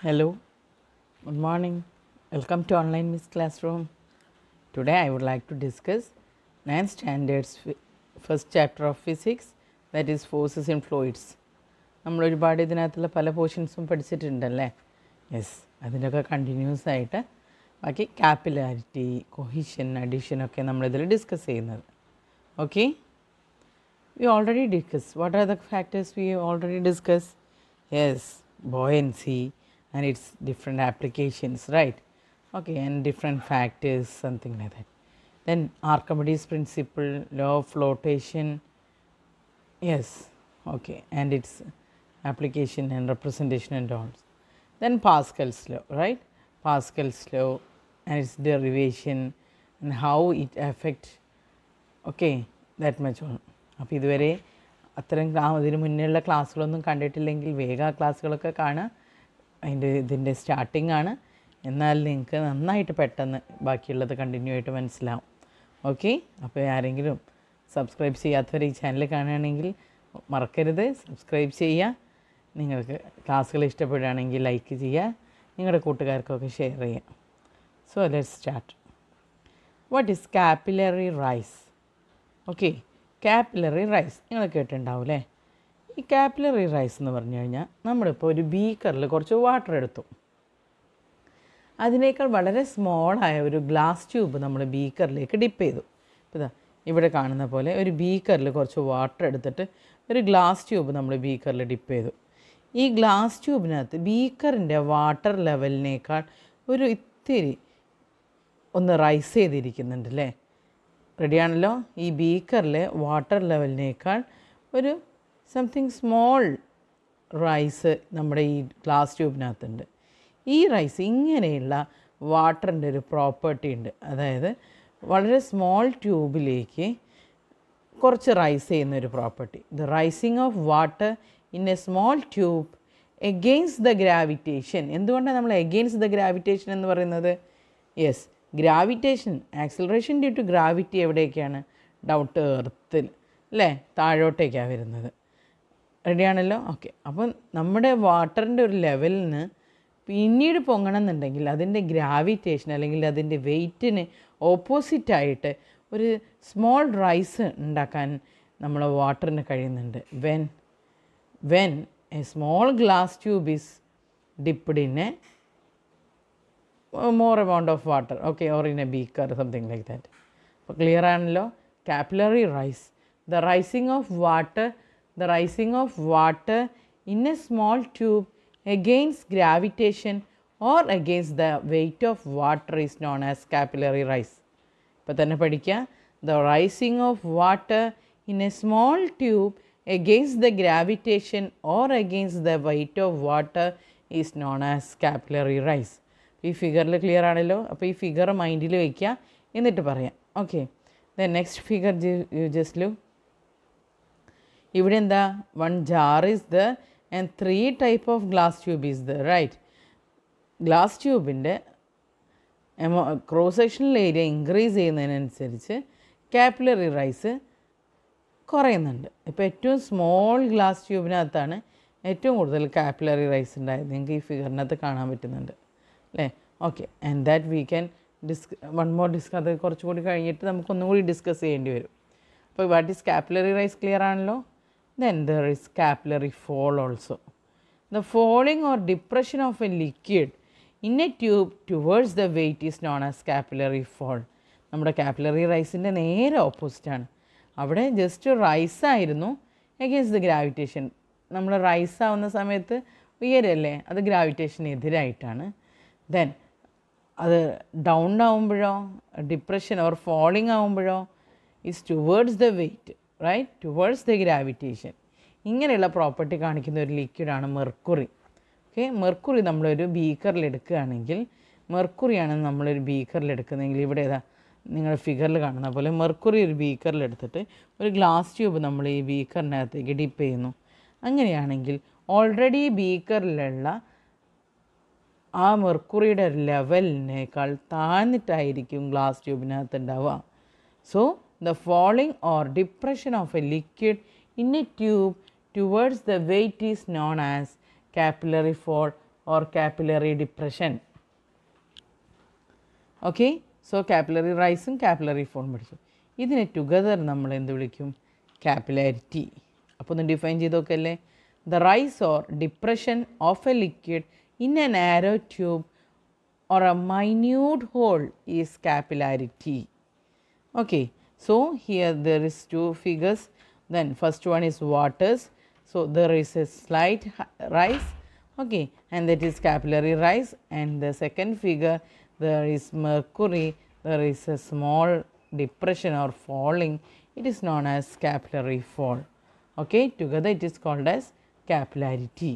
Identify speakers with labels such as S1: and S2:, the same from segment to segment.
S1: Hello, good morning. Welcome to Online Miss Classroom. Today I would like to discuss 9 standards first chapter of physics that is forces in fluids. നമ്മൾ ഒരുപാട് ഇതിനകത്തുള്ള പല പോർഷൻസും പഠിച്ചിട്ടുണ്ടല്ലേ yes അതിൻ്റെയൊക്കെ continuous ആയിട്ട് ബാക്കി capillarity cohesion അഡീഷനൊക്കെ നമ്മളിതിൽ discuss ചെയ്യുന്നത് okay we already discuss what are the factors we already discuss yes buoyancy and its different applications right okay and different factors something like that. Then Archimedes principle law of flotation yes okay and its application and representation and all. Then Pascal's law right Pascal's law and its derivation and how it affect okay that much on അപ്പോൾ ഇതുവരെ അത്തരം അതിന് മുന്നേയുള്ള ക്ലാസ്സുകളൊന്നും കണ്ടിട്ടില്ലെങ്കിൽ വേഗം ആ ക്ലാസ്സുകളൊക്കെ കാണുക അതിൻ്റെ ഇതിൻ്റെ സ്റ്റാർട്ടിംഗ് ആണ് എന്നാൽ നിങ്ങൾക്ക് നന്നായിട്ട് പെട്ടെന്ന് ബാക്കിയുള്ളത് കണ്ടിന്യൂ ആയിട്ട് മനസ്സിലാവും ഓക്കെ അപ്പോൾ ആരെങ്കിലും സബ്സ്ക്രൈബ് ചെയ്യാത്തവർ ഈ ചാനൽ കാണുകയാണെങ്കിൽ മറക്കരുത് സബ്സ്ക്രൈബ് ചെയ്യുക നിങ്ങൾക്ക് ക്ലാസ്സുകൾ ഇഷ്ടപ്പെടുകയാണെങ്കിൽ ലൈക്ക് ചെയ്യുക നിങ്ങളുടെ കൂട്ടുകാർക്കൊക്കെ ഷെയർ ചെയ്യുക so let start what is capillary rise okay capillary rise നിങ്ങൾ കേട്ടിട്ടുണ്ടാവും അല്ലേ ഈ കാപ്പിലറി റൈസ് എന്ന് പറഞ്ഞു കഴിഞ്ഞാൽ നമ്മളിപ്പോൾ ഒരു ബീക്കറിൽ കുറച്ച് വാട്ടർ എടുത്തു അതിനേക്കാൾ വളരെ സ്മോളായ ഒരു ഗ്ലാസ് ട്യൂബ് നമ്മൾ ബീക്കറിലേക്ക് ഡിപ്പ് ചെയ്തു ഇതാ ഇവിടെ കാണുന്ന പോലെ ഒരു ബീക്കറിൽ കുറച്ച് വാട്ടർ എടുത്തിട്ട് ഒരു ഗ്ലാസ് ട്യൂബ് നമ്മൾ ബീക്കറിൽ ഡിപ്പ് ചെയ്തു ഈ ഗ്ലാസ് ട്യൂബിനകത്ത് ബീക്കറിൻ്റെ വാട്ടർ ലെവലിനേക്കാൾ ഒരു ഇത്തിരി ഒന്ന് റൈസ് ചെയ്തിരിക്കുന്നുണ്ട് അല്ലേ റെഡിയാണല്ലോ ഈ ബീക്കറിലെ വാട്ടർ ലെവലിനേക്കാൾ ഒരു സംതിങ് സ്മോൾ റൈസ് നമ്മുടെ ഈ ഗ്ലാസ് ട്യൂബിനകത്തുണ്ട് ഈ റൈസ് ഇങ്ങനെയുള്ള വാട്ടറിൻ്റെ ഒരു പ്രോപ്പർട്ടി ഉണ്ട് അതായത് വളരെ സ്മോൾ ട്യൂബിലേക്ക് കുറച്ച് റൈസ് ചെയ്യുന്ന ഒരു property the rising of water in a small tube against the gravitation എന്തുകൊണ്ടാണ് നമ്മൾ എഗെയിൻസ്റ്റ് ദ ഗ്രാവിറ്റേഷൻ എന്ന് പറയുന്നത് yes gravitation acceleration due to gravity എവിടെയൊക്കെയാണ് ഡൗട്ട് എർത്തിൽ അല്ലേ താഴോട്ടേക്കാണ് വരുന്നത് റെഡിയാണല്ലോ ഓക്കെ അപ്പം നമ്മുടെ വാട്ടറിൻ്റെ ഒരു ലെവലിന് പിന്നീട് പൊങ്ങണമെന്നുണ്ടെങ്കിൽ അതിൻ്റെ ഗ്രാവിറ്റേഷൻ അല്ലെങ്കിൽ അതിൻ്റെ വെയ്റ്റിന് ഓപ്പോസിറ്റായിട്ട് ഒരു സ്മോൾ റൈസ് ഉണ്ടാക്കാൻ നമ്മളെ വാട്ടറിന് കഴിയുന്നുണ്ട് when when a small glass tube is dipped in a more amount of water okay or in a beaker something like that അപ്പോൾ ക്ലിയർ ആണല്ലോ capillary rise the rising of water the rising of water in a small tube against gravitation or against the weight of water is known as capillary rise. ഇപ്പോൾ the rising of water in a small tube against the gravitation or against the weight of water is known as capillary rise. ഈ figure clear ആണല്ലോ അപ്പോൾ ഈ figure മൈൻഡിൽ വയ്ക്കുക എന്നിട്ട് പറയാം okay the next figure ഇവിടെ എന്താ one jar is the and three type of glass tube is the right glass ട്യൂബിൻ്റെ എമോ ക്രോസ് ഏരിയ ഇൻക്രീസ് ചെയ്യുന്നതിനനുസരിച്ച് ക്യാപ്പുലറി റൈസ് കുറയുന്നുണ്ട് ഇപ്പോൾ ഏറ്റവും സ്മോൾ ഗ്ലാസ് ട്യൂബിനകത്താണ് ഏറ്റവും കൂടുതൽ ക്യാപ്പുലറി റൈസ് ഉണ്ടായത് നിങ്ങൾക്ക് ഈ ഫിഗറിനകത്ത് കാണാൻ പറ്റുന്നുണ്ട് അല്ലേ okay and that we can discuss one more disc അത് കുറച്ചുകൂടി കഴിഞ്ഞിട്ട് നമുക്കൊന്നും കൂടി ഡിസ്കസ് ചെയ്യേണ്ടി വരും അപ്പോൾ what is capillary rise clear ആണല്ലോ Then there is capillary fall also. The falling or depression of a liquid in a tube towards the weight is known as capillary fall. നമ്മുടെ കാപ്പിലറി റൈസിൻ്റെ നേരെ ഓപ്പോസിറ്റാണ് അവിടെ just rise ആയിരുന്നു against the gravitation നമ്മൾ rise ആവുന്ന സമയത്ത് ഉയരല്ലേ അത് ഗ്രാവിറ്റേഷന് എതിരായിട്ടാണ് ദെൻ അത് ഡൗൺ ആവുമ്പോഴോ ഡിപ്രഷൻ ഓർ ഫോളിംഗ് ആവുമ്പോഴോ is towards the weight right towards the gravitation ഇങ്ങനെയുള്ള പ്രോപ്പർട്ടി കാണിക്കുന്ന ഒരു ലിക്വിഡാണ് മെർക്കുറി ഓക്കെ മെർക്കുറി നമ്മളൊരു ബീക്കറിൽ എടുക്കുകയാണെങ്കിൽ മെർക്കുറിയാണ് നമ്മളൊരു ബീക്കറിൽ എടുക്കുന്നതെങ്കിൽ ഇവിടെ ഏതാ നിങ്ങൾ ഫിഗറിൽ കാണുന്ന പോലെ മെർക്കുറി ഒരു ബീക്കറിൽ എടുത്തിട്ട് ഒരു ഗ്ലാസ് ട്യൂബ് നമ്മൾ ഈ ബീക്കറിനകത്തേക്ക് ഡിപ്പ് ചെയ്യുന്നു അങ്ങനെയാണെങ്കിൽ ഓൾറെഡി ബീക്കറിലുള്ള ആ മെർക്കുറിയുടെ ലെവലിനേക്കാൾ താഴ്ന്നിട്ടായിരിക്കും ഗ്ലാസ് ട്യൂബിനകത്ത് ഉണ്ടാവുക so the falling or depression of a liquid in a tube towards the weight is known as capillary fall or capillary depression. Okay, so capillary rise and capillary fall. This is together we capillarity. Upon the define the rise or depression of a liquid in an narrow tube or a minute hole is capillarity. Okay. So, here there is two figures then first one is waters. So, there is a slight rise okay, and that is capillary rise and the second figure there is mercury there is a small depression or falling it is known as capillary fall okay together it is called as capillarity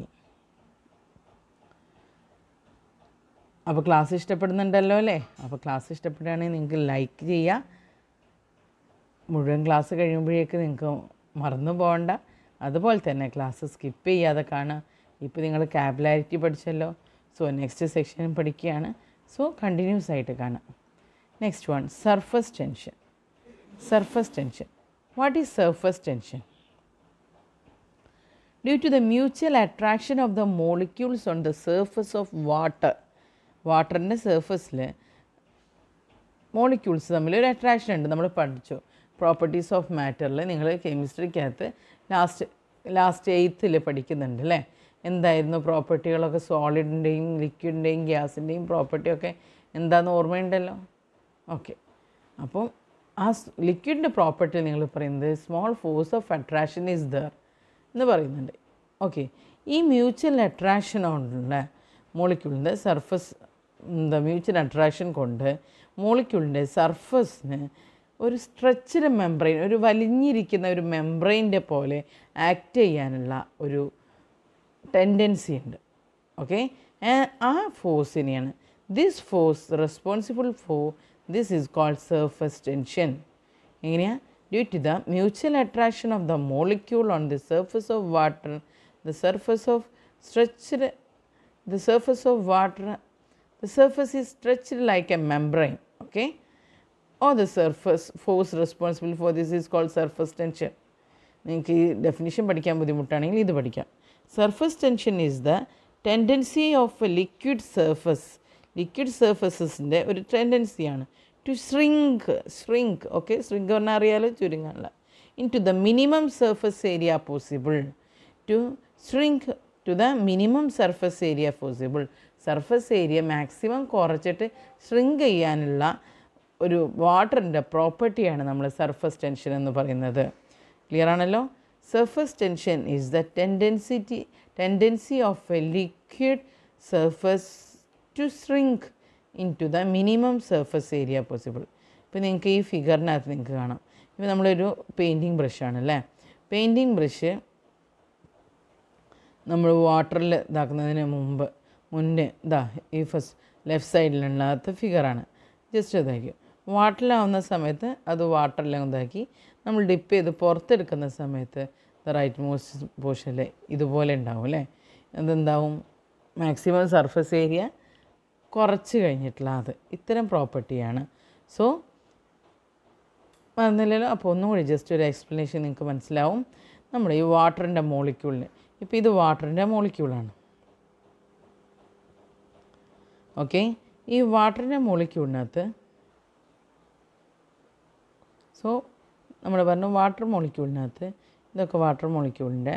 S1: അപ്പോൾ class ഇഷ്ടപ്പെടുന്നുണ്ടല്ലോ അല്ലേ അപ്പോൾ class ഇഷ്ടപ്പെടുകയാണെങ്കിൽ നിങ്ങൾക്ക് like ചെയ്യുക മുഴുവൻ class കഴിയുമ്പോഴേക്ക് നിങ്ങൾക്ക് മറന്നു പോകണ്ട അതുപോലെ തന്നെ ക്ലാസ് സ്കിപ്പ് ചെയ്യാതെ കാണുക ഇപ്പോൾ നിങ്ങൾ കാബുലാരിറ്റി പഠിച്ചല്ലോ സോ നെക്സ്റ്റ് സെക്ഷനും പഠിക്കുകയാണ് സോ കണ്ടിന്യൂസ് ആയിട്ട് കാണാം next one surface tension surface tension what is surface tension due to the mutual attraction of the molecules on the surface of water വാട്ടറിൻ്റെ സർഫസിൽ മോളിക്യൂൾസ് തമ്മിൽ ഒരു അട്രാക്ഷൻ ഉണ്ട് നമ്മൾ പഠിച്ചു പ്രോപ്പർട്ടീസ് ഓഫ് മാറ്ററിൽ നിങ്ങൾ കെമിസ്ട്രിക്കകത്ത് ലാസ്റ്റ് ലാസ്റ്റ് എയ്ത്തിൽ പഠിക്കുന്നുണ്ട് അല്ലേ എന്തായിരുന്നു പ്രോപ്പർട്ടികളൊക്കെ സോളിഡിൻ്റെയും ലിക്വിഡിൻ്റെയും ഗ്യാസിൻ്റെയും പ്രോപ്പർട്ടിയൊക്കെ എന്താണെന്ന് ഓർമ്മയുണ്ടല്ലോ ഓക്കെ അപ്പോൾ ആ ലിക്വിഡിൻ്റെ പ്രോപ്പർട്ടി നിങ്ങൾ പറയുന്നത് small force of attraction is there എന്ന് പറയുന്നുണ്ട് ഓക്കെ ഈ മ്യൂച്വൽ അട്രാക്ഷൻ കൊണ്ടുള്ള മോളിക്യൂളിൻ്റെ സർഫസ് എന്താ മ്യൂച്വൽ അട്രാക്ഷൻ കൊണ്ട് മോളിക്യൂളിൻ്റെ സർഫസിന് ഒരു സ്ട്രെച്ചഡ് മെംബ്രെയിൻ ഒരു വലിഞ്ഞിരിക്കുന്ന ഒരു മെംബ്രെയിൻ്റെ പോലെ ആക്ട് ചെയ്യാനുള്ള ഒരു ടെൻഡൻസി ഉണ്ട് ഓക്കെ ആ ഫോഴ്സിനെയാണ് this force responsible for this is called surface tension എങ്ങനെയാണ് due to the mutual attraction of the molecule on the surface of water the surface of stretched the surface of water the surface is stretched like a membrane okay or the surface force responsible for this is called surface tension നിങ്ങൾക്ക് ഈ definition പഠിക്കാൻ ബുദ്ധിമുട്ടാണെങ്കിൽ ഇത് പഠിക്കാം surface tension is the tendency of a liquid surface liquid സർഫസസിൻ്റെ ഒരു ടെൻഡൻസിയാണ് to shrink shrink okay shrink പറഞ്ഞാൽ അറിയാലോ ചുരുങ്ങാനുള്ള into the minimum surface area possible to shrink to the minimum surface area possible surface area maximum കുറച്ചിട്ട് shrink ചെയ്യാനുള്ള ഒരു വാട്ടറിൻ്റെ പ്രോപ്പർട്ടിയാണ് നമ്മൾ സർഫസ് ടെൻഷൻ എന്ന് പറയുന്നത് ക്ലിയർ ആണല്ലോ surface tension is the tendency tendency of a liquid surface to shrink into the minimum surface area possible ഇപ്പോൾ നിങ്ങൾക്ക് ഈ ഫിഗറിനകത്ത് നിങ്ങൾക്ക് കാണാം ഇപ്പോൾ നമ്മളൊരു പെയിൻറ്റിങ് ബ്രഷാണ് അല്ലേ പെയിൻറ്റിങ് ബ്രഷ് നമ്മൾ വാട്ടറിൽ ഇതാക്കുന്നതിന് മുമ്പ് മുന്നേ ഇതാ ഈ ഫസ്റ്റ് ലെഫ്റ്റ് സൈഡിലുണ്ടാത്ത ഫിഗറാണ് ജസ്റ്റ് ഇതായിരിക്കും വാട്ടലാവുന്ന സമയത്ത് അത് വാട്ടറിലും ഇതാക്കി നമ്മൾ ഡിപ്പ് ചെയ്ത് പുറത്തെടുക്കുന്ന സമയത്ത് റൈറ്റ് മോസ്റ്റ് പോർഷനിൽ ഇതുപോലെ ഉണ്ടാവും അല്ലേ അതെന്താവും മാക്സിമം സർഫസ് ഏരിയ കുറച്ച് കഴിഞ്ഞിട്ടുള്ള അത് ഇത്തരം പ്രോപ്പർട്ടിയാണ് സോ മറന്നില്ലല്ലോ അപ്പോൾ ഒന്നും കൂടി ജസ്റ്റ് ഒരു എക്സ്പ്ലനേഷൻ നിങ്ങൾക്ക് മനസ്സിലാവും നമ്മുടെ ഈ വാട്ടറിൻ്റെ മോളിക്യൂളിന് ഇപ്പോൾ ഇത് വാട്ടറിൻ്റെ മോളിക്യൂളാണ് ഓക്കെ ഈ വാട്ടറിൻ്റെ മോളിക്യൂളിനകത്ത് സോ നമ്മൾ പറഞ്ഞു വാട്ടർ മോളിക്യൂളിനകത്ത് ഇതൊക്കെ വാട്ടർ മോളിക്യൂളിൻ്റെ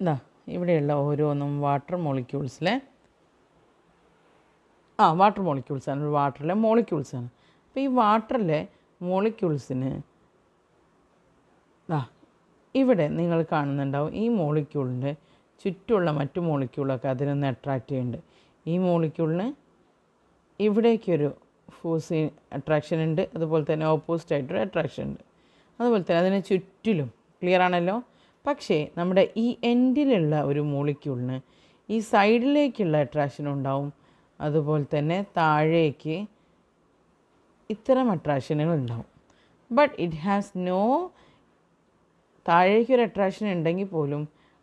S1: എന്താ ഇവിടെയുള്ള ഓരോന്നും വാട്ടർ മോളിക്യൂൾസിലെ ആ വാട്ടർ മോളിക്യൂൾസാണ് വാട്ടറിലെ മോളിക്യൂൾസാണ് അപ്പോൾ ഈ വാട്ടറിലെ മോളിക്യൂൾസിന് ആ ഇവിടെ നിങ്ങൾ കാണുന്നുണ്ടാവും ഈ മോളിക്യൂളിൻ്റെ ചുറ്റുമുള്ള മറ്റു മോളിക്യൂളൊക്കെ അതിനൊന്ന് അട്രാക്റ്റ് ചെയ്യുന്നുണ്ട് ഈ മോളിക്യൂളിന് ഇവിടേക്കൊരു ഫോഴ്സ് അട്രാക്ഷൻ ഉണ്ട് അതുപോലെ തന്നെ ഓപ്പോസിറ്റ് ആയിട്ടൊരു അട്രാക്ഷൻ ഉണ്ട് അതുപോലെ തന്നെ അതിന് ചുറ്റിലും ക്ലിയർ ആണല്ലോ പക്ഷേ നമ്മുടെ ഈ എൻഡിലുള്ള ഒരു മോളിക്യൂളിന് ഈ സൈഡിലേക്കുള്ള അട്രാക്ഷൻ ഉണ്ടാവും അതുപോലെ തന്നെ താഴേക്ക് ഇത്തരം അട്രാക്ഷനുകൾ ഉണ്ടാവും ബട്ട് ഇറ്റ് ഹാസ് നോ താഴേക്കൊരു അട്രാക്ഷൻ ഉണ്ടെങ്കിൽ പോലും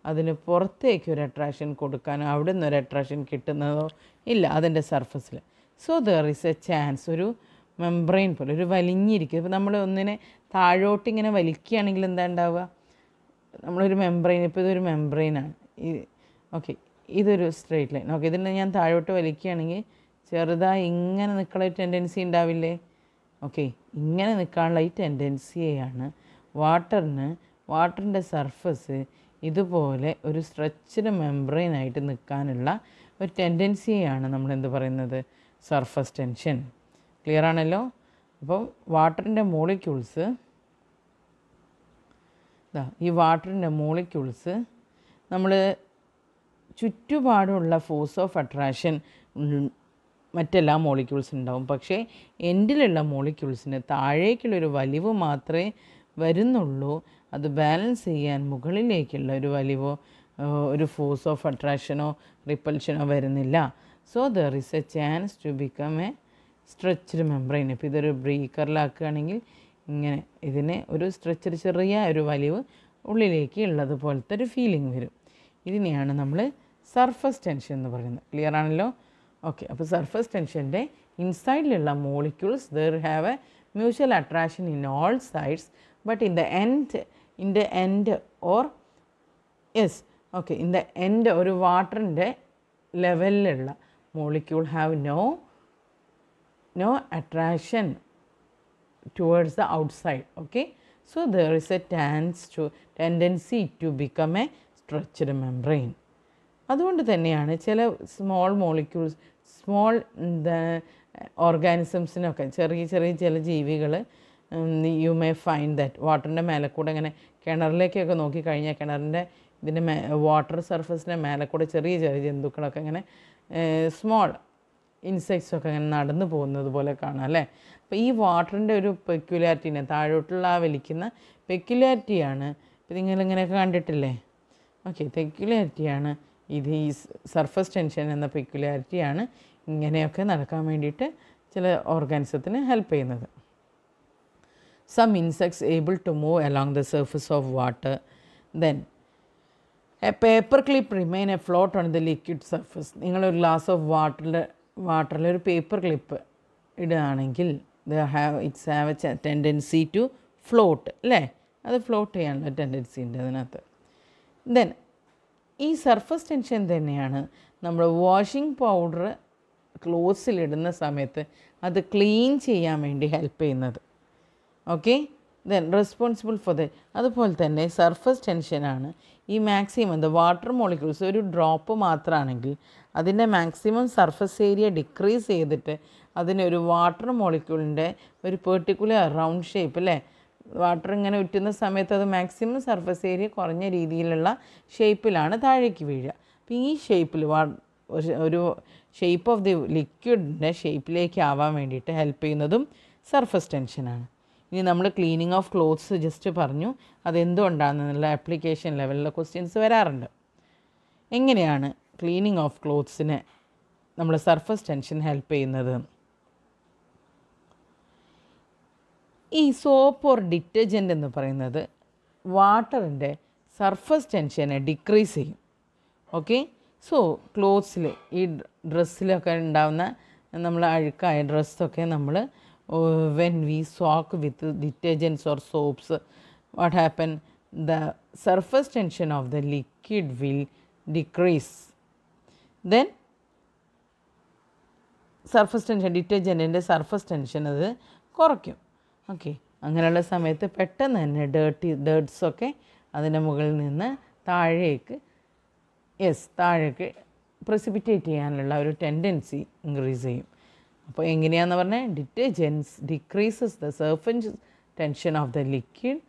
S1: അതിന് പുറത്തേക്ക് ഒരു അട്രാക്ഷൻ കൊടുക്കാനോ അവിടെ നിന്ന് ഒരു അട്രാക്ഷൻ കിട്ടുന്നതോ ഇല്ല അതിൻ്റെ സർഫസിൽ so there is a chance ഒരു മെംബ്രെയിൻ പോലെ ഒരു വലിഞ്ഞിരിക്കും ഇപ്പോൾ നമ്മൾ ഒന്നിനെ താഴോട്ട് ഇങ്ങനെ വലിക്കുകയാണെങ്കിൽ എന്താ ഉണ്ടാവുക നമ്മളൊരു മെംബ്രെയിൻ ഇപ്പോൾ ഇതൊരു മെംബ്രെയിനാണ് ഈ ഓക്കെ ഇതൊരു സ്ട്രെയിറ്റ് ലൈൻ ഓക്കെ ഇതിനെ ഞാൻ താഴോട്ട് വലിക്കുകയാണെങ്കിൽ ചെറുതായി ഇങ്ങനെ ഒരു ടെൻഡൻസി ഉണ്ടാവില്ലേ ഓക്കെ ഇങ്ങനെ നിൽക്കാനുള്ള ഈ ടെൻഡൻസിയാണ് വാട്ടറിന് വാട്ടറിൻ്റെ സർഫസ് ഇതുപോലെ ഒരു സ്ട്രെച്ചഡ് മെംബ്രെയിനായിട്ട് നിൽക്കാനുള്ള ഒരു ടെൻഡൻസിയാണ് നമ്മളെന്ത് പറയുന്നത് സർഫസ് ടെൻഷൻ ക്ലിയർ ആണല്ലോ അപ്പം വാട്ടറിൻ്റെ മോളിക്യൂൾസ് ഈ വാട്ടറിൻ്റെ മോളിക്യൂൾസ് നമ്മൾ ചുറ്റുപാടുള്ള ഫോഴ്സ് ഓഫ് അട്രാക്ഷൻ മറ്റെല്ലാ മോളിക്യൂൾസ് ഉണ്ടാവും പക്ഷേ എൻഡിലുള്ള മോളിക്യൂൾസിന് താഴേക്കുള്ളൊരു വലിവ് മാത്രമേ വരുന്നുള്ളൂ അത് ബാലൻസ് ചെയ്യാൻ മുകളിലേക്കുള്ള ഒരു വലിവോ ഒരു ഫോഴ്സ് ഓഫ് അട്രാക്ഷനോ റിപ്പൽഷനോ വരുന്നില്ല so there is a chance to become a stretched membrane ഇപ്പോൾ ഇതൊരു ബ്രീക്കറിലാക്കുകയാണെങ്കിൽ ഇങ്ങനെ ഇതിന് ഒരു സ്ട്രെച്ചർ ചെറിയ ഒരു വലിവ് ഉള്ളിലേക്ക് ഉള്ളത് പോലത്തെ ഒരു ഫീലിംഗ് വരും ഇതിനെയാണ് നമ്മൾ സർഫസ് ടെൻഷൻ എന്ന് പറയുന്നത് ക്ലിയർ ആണല്ലോ ഓക്കെ അപ്പോൾ സർഫസ് ടെൻഷൻ്റെ ഇൻസൈഡിലുള്ള molecules there have a mutual attraction in all sides but in the end in the end or yes okay in the end ഒരു വാട്ടറിൻ്റെ ലെവലിലുള്ള molecule have no no attraction towards the outside okay so there is a tense to tendency to become a stretched membrane അതുകൊണ്ട് തന്നെയാണ് ചില small molecules small ഓർഗാനിസംസിനൊക്കെ ചെറിയ ചെറിയ ചില ജീവികൾ യു മേ ഫൈൻഡ് ദാറ്റ് വാട്ടറിൻ്റെ മേലെ കൂടെ ഇങ്ങനെ കിണറിലേക്കൊക്കെ നോക്കിക്കഴിഞ്ഞാൽ കിണറിൻ്റെ ഇതിൻ്റെ മേ വാട്ടർ സർഫസിൻ്റെ മേലെ കൂടെ ചെറിയ ചെറിയ ജന്തുക്കളൊക്കെ ഇങ്ങനെ സ്മോൾ ഇൻസെക്ട്സ് ഒക്കെ ഇങ്ങനെ നടന്നു പോകുന്നത് പോലെ കാണാം അല്ലേ അപ്പോൾ ഈ വാട്ടറിൻ്റെ ഒരു പെക്യുലാരിറ്റിനെ താഴോട്ടുള്ള ആ വലിക്കുന്ന പെക്യുലാരിറ്റിയാണ് ഇപ്പോൾ ഇങ്ങനെയൊക്കെ കണ്ടിട്ടില്ലേ ഓക്കെ പെക്യുലാരിറ്റിയാണ് ഇത് ഈ സർഫസ് ടെൻഷൻ എന്ന പെക്യുലാരിറ്റിയാണ് ഇങ്ങനെയൊക്കെ നടക്കാൻ വേണ്ടിയിട്ട് ചില ഓർഗാനിസത്തിന് ഹെൽപ്പ് ചെയ്യുന്നത് some insects able to move along the surface of water then paper clip remain afloat on the liquid surface നിങ്ങളൊരു ഗ്ലാസ് ഓഫ് വാട്ടറിൽ വാട്ടറിൽ ഒരു പേപ്പർ ക്ലിപ്പ് ഇടുകയാണെങ്കിൽ the have it's have a tendency to float അല്ലേ അത് float ചെയ്യാനുള്ള tendency ഉണ്ട് അതിനകത്ത് ദെൻ ഈ സർഫസ് ടെൻഷൻ തന്നെയാണ് നമ്മൾ വാഷിംഗ് പൗഡർ ക്ലോസിലിടുന്ന സമയത്ത് അത് ക്ലീൻ ചെയ്യാൻ വേണ്ടി ഹെൽപ്പ് ചെയ്യുന്നത് okay then responsible for the അതുപോലെ തന്നെ സർഫസ് ടെൻഷനാണ് ഈ മാക്സിമം ദ വാട്ടർ മോളിക്യൂൾസ് ഒരു ഡ്രോപ്പ് മാത്രമാണെങ്കിൽ അതിൻ്റെ മാക്സിമം സർഫസ് ഏരിയ ഡിക്രീസ് ചെയ്തിട്ട് അതിനെ ഒരു വാട്ടർ മോളിക്യൂളിൻ്റെ ഒരു പെർട്ടിക്കുലർ റൗണ്ട് ഷേപ്പ് അല്ലേ വാട്ടർ ഇങ്ങനെ ഉറ്റുന്ന സമയത്ത് അത് മാക്സിമം സർഫസ് ഏരിയ കുറഞ്ഞ രീതിയിലുള്ള ഷേപ്പിലാണ് താഴേക്ക് വീഴുക അപ്പോൾ ഈ ഷേപ്പിൽ ഒരു ഷേപ്പ് ഓഫ് ദി ലിക്വിഡിൻ്റെ ഷേപ്പിലേക്ക് ആവാൻ വേണ്ടിയിട്ട് ഹെൽപ്പ് ചെയ്യുന്നതും സർഫസ് ടെൻഷനാണ് ഇനി നമ്മൾ ക്ലീനിങ് ഓഫ് ക്ലോത്ത്സ് ജസ്റ്റ് പറഞ്ഞു അതെന്തുകൊണ്ടാണെന്നുള്ള ആപ്ലിക്കേഷൻ ലെവലിലെ ക്വസ്റ്റ്യൻസ് വരാറുണ്ട് എങ്ങനെയാണ് ക്ലീനിങ് ഓഫ് ക്ലോത്ത്സിനെ നമ്മൾ സർഫസ് ടെൻഷൻ ഹെൽപ്പ് ചെയ്യുന്നത് ഈ സോപ്പ് ഓർ ഡിറ്റർജൻ്റ് എന്ന് പറയുന്നത് വാട്ടറിൻ്റെ സർഫസ് ടെൻഷനെ ഡിക്രീസ് ചെയ്യും ഓക്കെ സോ ക്ലോത്ത്സിൽ ഈ ഡ്രസ്സിലൊക്കെ ഉണ്ടാകുന്ന നമ്മൾ അഴുക്കായ ഡ്രസ്സൊക്കെ നമ്മൾ when we soak with detergents or soaps, what happen? The surface tension of the liquid will decrease. Then surface tension ഡിറ്റർജൻറ്റിൻ്റെ സർഫസ് ടെൻഷൻ അത് കുറയ്ക്കും ഓക്കെ അങ്ങനെയുള്ള സമയത്ത് പെട്ടെന്ന് തന്നെ ഡേർട്ടി ഡേർട്സൊക്കെ അതിൻ്റെ മുകളിൽ നിന്ന് താഴേക്ക് യെസ് താഴേക്ക് പ്രസിപ്പിറ്റേറ്റ് ചെയ്യാനുള്ള ഒരു ടെൻഡൻസി ഇൻക്രീസ് ചെയ്യും അപ്പോൾ എങ്ങനെയാണെന്ന് പറഞ്ഞാൽ detergents decreases the surface tension of the liquid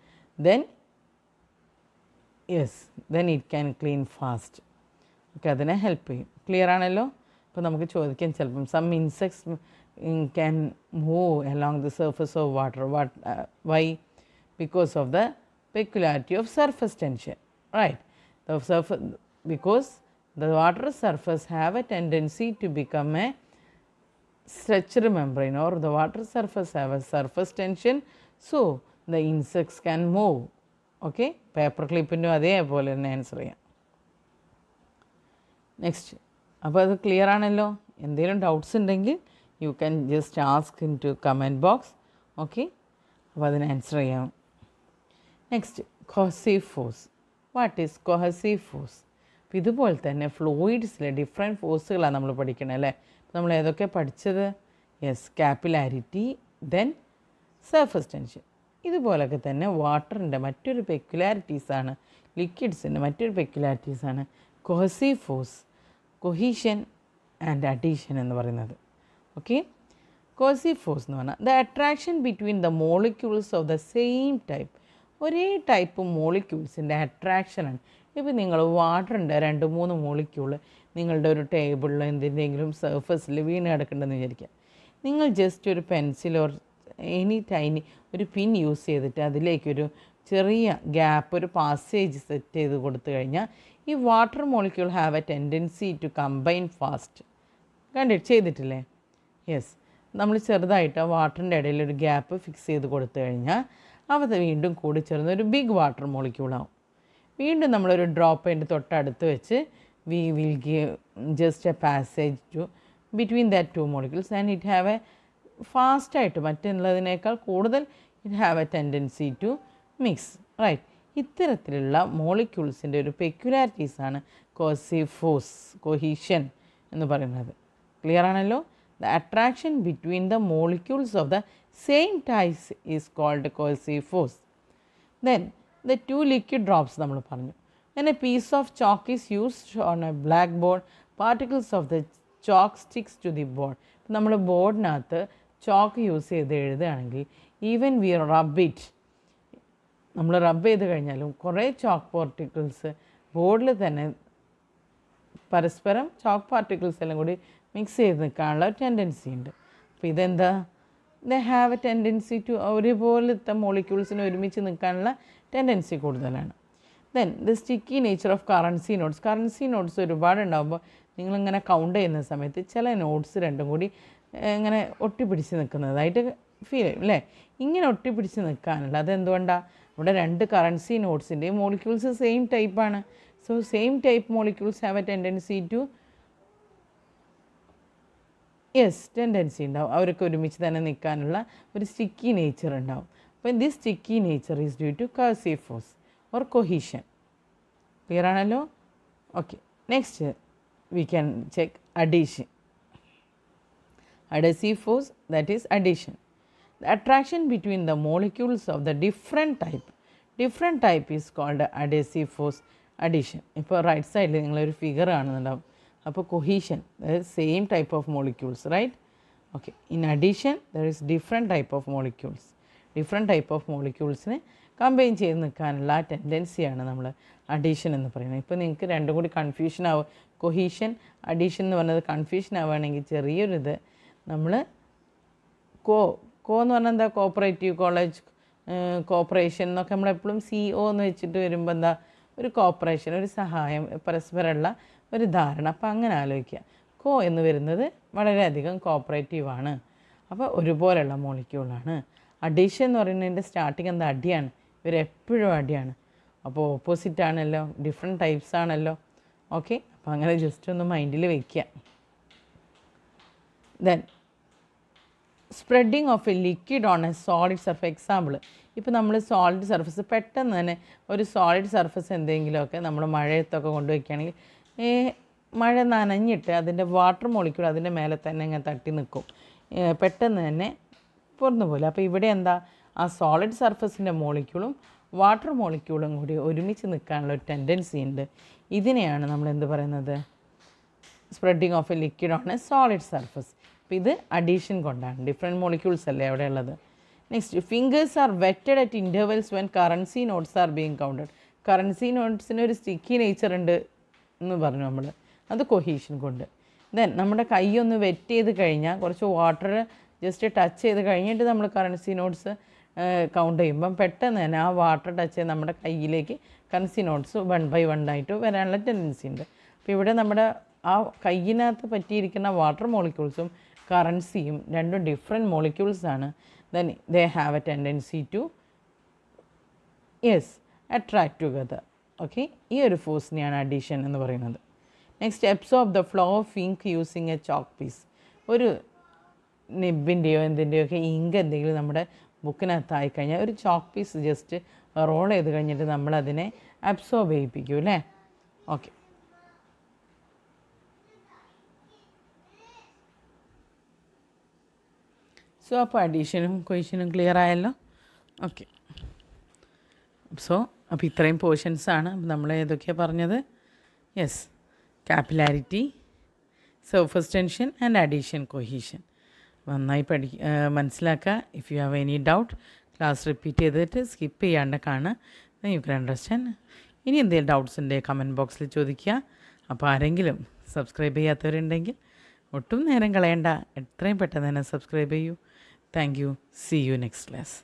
S1: then yes then it can clean fast ഒക്കെ അതിനെ ഹെൽപ്പ് ചെയ്യും ക്ലിയർ ആണല്ലോ അപ്പോൾ നമുക്ക് ചോദിക്കാൻ ചിലപ്പം some insects can move along the surface of water what why because of the peculiarity of surface tension right the surf because the water surface have a tendency to become a stretched membrane or the water surface have a surface tension. So, the insects can move. Okay? Paper ക്ലിപ്പിൻ്റെ അതേപോലെ തന്നെ answer ചെയ്യാം next അപ്പോൾ അത് clear ആണല്ലോ എന്തെങ്കിലും doubts ഉണ്ടെങ്കിൽ you can just ask in to comment box okay അപ്പോൾ അതിന് ആൻസർ ചെയ്യാം next cohesive force what is cohesive force ഇതുപോലെ തന്നെ ഫ്ലൂയിഡ്സിലെ ഡിഫറെൻറ്റ് ഫോഴ്സുകളാണ് നമ്മൾ പഠിക്കണത് അല്ലേ നമ്മൾ ഏതൊക്കെ പഠിച്ചത് yes capillarity then surface tension ഇതുപോലൊക്കെ തന്നെ വാട്ടറിൻ്റെ മറ്റൊരു പെക്കുലാരിറ്റീസാണ് ലിക്വിഡ്സിൻ്റെ മറ്റൊരു പെക്കുലാരിറ്റീസാണ് cohesive force cohesion and adhesion എന്ന് പറയുന്നത് ഓക്കെ കോസീവ് ഫോഴ്സ് എന്ന് പറഞ്ഞാൽ the attraction between the molecules of the same type ഒരേ ടൈപ്പ് മോളിക്യൂൾസിൻ്റെ അട്രാക്ഷനാണ് ഇപ്പം നിങ്ങൾ വാട്ടർ ഉണ്ട് രണ്ട് മൂന്ന് മോളിക്യൂൾ നിങ്ങളുടെ ഒരു ടേബിളിൽ എന്തിൻ്റെങ്കിലും സർഫസിൽ വീണ് കിടക്കേണ്ടെന്ന് വിചാരിക്കുക നിങ്ങൾ ജസ്റ്റ് ഒരു പെൻസിൽ ഓർ എനി ടൈനി ഒരു പിൻ യൂസ് ചെയ്തിട്ട് അതിലേക്കൊരു ചെറിയ ഗ്യാപ്പ് ഒരു പാസേജ് സെറ്റ് ചെയ്ത് കൊടുത്തു കഴിഞ്ഞാൽ ഈ water molecule have a tendency to combine fast കണ്ടിട്ട് ചെയ്തിട്ടില്ലേ യെസ് നമ്മൾ ചെറുതായിട്ട് ആ വാട്ടറിൻ്റെ ഇടയിൽ ഒരു ഗ്യാപ്പ് ഫിക്സ് ചെയ്ത് കൊടുത്തു കഴിഞ്ഞാൽ അവ വീണ്ടും കൂടി ചേർന്ന് ഒരു ബിഗ് വാട്ടർ മോളിക്യൂളാവും വീണ്ടും നമ്മളൊരു ഡ്രോപ്പ് അതിൻ്റെ തൊട്ടടുത്ത് വെച്ച് we will give just a passage to between that two molecules and it have a ഫാസ്റ്റായിട്ട് മറ്റുള്ളതിനേക്കാൾ കൂടുതൽ it have a tendency to mix right ഇത്തരത്തിലുള്ള മോളിക്യൂൾസിൻ്റെ ഒരു പെക്യുലാരിറ്റീസാണ് കോസി ഫോസ് കൊഹീഷൻ എന്ന് പറയുന്നത് ക്ലിയർ ആണല്ലോ the attraction between the molecules of the same type is called cohesive force then the two liquid drops നമ്മൾ പറഞ്ഞു then a of chalk is is on a blackboard particles of the chalk sticks to the board നമ്മൾ ബോർഡിനകത്ത് chalk use ചെയ്ത് എഴുതുകയാണെങ്കിൽ even we rub it നമ്മൾ റബ്ബ് ചെയ്ത് കഴിഞ്ഞാലും കുറേ ചോക്ക് പാർട്ടിക്കിൾസ് ബോർഡിൽ തന്നെ പരസ്പരം ചോക്ക് പാർട്ടിക്കിൾസ് എല്ലാം കൂടി മിക്സ് ചെയ്ത് നിൽക്കാനുള്ള ടെൻഡൻസി ഉണ്ട് അപ്പോൾ ഇതെന്താ the have a tendency to ഒരുപോലത്തെ മോളിക്യൂൾസിന് ഒരുമിച്ച് നിൽക്കാനുള്ള ടെൻഡൻസി കൂടുതലാണ് then the sticky nature of currency notes currency notes ഒരുപാടുണ്ടാകുമ്പോൾ നിങ്ങളിങ്ങനെ കൗണ്ട് ചെയ്യുന്ന സമയത്ത് ചില നോട്ട്സ് രണ്ടും കൂടി ഇങ്ങനെ ഒട്ടിപ്പിടിച്ച് നിൽക്കുന്നതായിട്ട് ഫീൽ ചെയ്യും അല്ലേ ഇങ്ങനെ ഒട്ടിപ്പിടിച്ച് നിൽക്കാനല്ല അതെന്തുകൊണ്ടാണ് ഇവിടെ രണ്ട് കറൻസി നോട്ട്സിൻ്റെ മോളിക്യൂൾസ് സെയിം ടൈപ്പാണ് so same type molecules have a tendency to yes tendency ഉണ്ടാവും അവർക്ക് ഒരുമിച്ച് തന്നെ നിൽക്കാനുള്ള ഒരു സ്റ്റിക്കി നേച്ചർ ഉണ്ടാവും അപ്പം this sticky nature is due to cohesive force or cohesion clear ആണല്ലോ okay next we can check adhesion adhesive force that is addition. The attraction between the molecules of the different type, different type is called adhesive force addition. ഇപ്പോൾ right സൈഡിൽ നിങ്ങളൊരു figure കാണുന്നുണ്ടാവും അപ്പോൾ cohesion അതായത് same type of molecules right okay in adhesion there is different type of molecules different type of മോളിക്യൂൾസിനെ combine ചെയ്ത് നിൽക്കാനുള്ള ആ ടെൻഡൻസിയാണ് നമ്മൾ അഡീഷൻ എന്ന് പറയുന്നത് ഇപ്പോൾ നിങ്ങൾക്ക് രണ്ടും കൂടി കൺഫ്യൂഷൻ ആവുക കൊഹീഷൻ അഡീഷൻ എന്ന് പറഞ്ഞത് കൺഫ്യൂഷൻ ആവുകയാണെങ്കിൽ ചെറിയൊരിത് നമ്മൾ കോ കോ എന്ന് പറഞ്ഞാൽ എന്താ കോപ്പറേറ്റീവ് കോളേജ് കോപ്പറേഷൻ എന്നൊക്കെ നമ്മളെപ്പോഴും സി ഒ എന്ന് വെച്ചിട്ട് വരുമ്പോൾ എന്താ ഒരു കോപ്പറേഷൻ ഒരു സഹായം പരസ്പരമുള്ള ഒരു ധാരണ അപ്പോൾ അങ്ങനെ ആലോചിക്കുക കോ എന്ന് വരുന്നത് വളരെയധികം കോപ്പറേറ്റീവാണ് അപ്പോൾ ഒരുപോലെയുള്ള മോളിക്യൂളാണ് അഡീഷൻ എന്ന് പറയുന്നതിൻ്റെ സ്റ്റാർട്ടിങ് എന്താ അടിയാണ് ഇവരെപ്പോഴും അടിയാണ് അപ്പോൾ ഓപ്പോസിറ്റ് ആണല്ലോ ഡിഫറെൻറ്റ് ടൈപ്സ് ആണല്ലോ ഓക്കെ അപ്പോൾ അങ്ങനെ ജസ്റ്റ് ഒന്ന് മൈൻഡിൽ വയ്ക്കുക then spreading of a liquid on a solid surf example ഇപ്പോൾ നമ്മൾ സോളിഡ് സർഫസ് പെട്ടെന്ന് തന്നെ ഒരു സോളിഡ് സർഫസ് എന്തെങ്കിലുമൊക്കെ നമ്മൾ മഴയത്തൊക്കെ കൊണ്ടുവയ്ക്കുകയാണെങ്കിൽ മഴ നനഞ്ഞിട്ട് അതിൻ്റെ വാട്ടർ മോളിക്കൂൾ അതിൻ്റെ മേലെ തന്നെ ഇങ്ങനെ തട്ടി നിൽക്കും പെട്ടെന്ന് തന്നെ പുറന്നു പോലെ അപ്പോൾ ഇവിടെ എന്താ ആ സോളിഡ് സർഫസിൻ്റെ മോളിക്യൂളും വാട്ടർ മോളിക്യൂളും കൂടി ഒരുമിച്ച് നിൽക്കാനുള്ള ഒരു ടെൻഡൻസി ഉണ്ട് ഇതിനെയാണ് നമ്മൾ എന്ത് പറയുന്നത് spreading of a liquid on a solid surface അപ്പോൾ ഇത് അഡീഷൻ കൊണ്ടാണ് ഡിഫറെൻറ്റ് മോളിക്യൂൾസ് അല്ലേ അവിടെ ഉള്ളത് next fingers are wetted at intervals when currency notes are being counted currency നോട്ട്സിന് ഒരു സ്റ്റിക്കി നേച്ചർ ഉണ്ട് എന്ന് പറഞ്ഞു നമ്മൾ അത് കൊഹീഷൻ കൊണ്ട് ദെൻ നമ്മുടെ കൈയൊന്ന് വെറ്റ് ചെയ്ത് കഴിഞ്ഞാൽ കുറച്ച് വാട്ടർ ജസ്റ്റ് ടച്ച് ചെയ്ത് കഴിഞ്ഞിട്ട് നമ്മൾ കറൻസി നോട്ട്സ് കൗണ്ട് ചെയ്യുമ്പം പെട്ടെന്ന് തന്നെ ആ വാട്ടർ ടച്ച് ചെയ്ത് നമ്മുടെ കയ്യിലേക്ക് currency notes one by one ആയിട്ട് വരാനുള്ള ടെൻഡൻസി ഉണ്ട് അപ്പോൾ ഇവിടെ നമ്മുടെ ആ കയ്യിനകത്ത് പറ്റിയിരിക്കുന്ന വാട്ടർ മോളിക്യൂൾസും കറൻസിയും രണ്ടും മോളിക്യൂൾസ് ആണ് then they have a tendency to yes attract together okay ഈ ഒരു ഫോഴ്സിനെയാണ് അഡീഷൻ എന്ന് പറയുന്നത് next absorb the flow of ink using a chalk piece ഒരു നിബിൻ്റെയോ എന്തിൻ്റെയോ ഒക്കെ ഇങ്ക് എന്തെങ്കിലും നമ്മുടെ ബുക്കിനകത്തായി കഴിഞ്ഞാൽ ഒരു ചോക്ക് പീസ് ജസ്റ്റ് റോൾ ചെയ്ത് കഴിഞ്ഞിട്ട് നമ്മളതിനെ അബ്സോർബ് ചെയ്യിപ്പിക്കും അല്ലേ ഓക്കെ സോ അപ്പോൾ അഡീഷനും കൊയിഷനും ക്ലിയർ ആയല്ലോ ഓക്കെ സോ അപ്പോൾ ഇത്രയും പോർഷൻസാണ് നമ്മൾ ഏതൊക്കെയാണ് പറഞ്ഞത് yes capillarity surface tension and adhesion cohesion നന്നായി പഠി മനസ്സിലാക്കുക if you have any doubt class repeat ചെയ്തിട്ട് സ്കിപ്പ് ചെയ്യാണ്ട് കാണുക യു കൻ അണ്ടർസ്റ്റാൻഡ് ഇനി എന്തെങ്കിലും ഡൗട്ട്സ് ഉണ്ടെങ്കിൽ കമൻറ്റ് ബോക്സിൽ ചോദിക്കുക അപ്പോൾ ആരെങ്കിലും സബ്സ്ക്രൈബ് ചെയ്യാത്തവരുണ്ടെങ്കിൽ ഒട്ടും നേരം കളയണ്ട എത്രയും പെട്ടെന്ന് തന്നെ സബ്സ്ക്രൈബ് ചെയ്യൂ thank you see you next class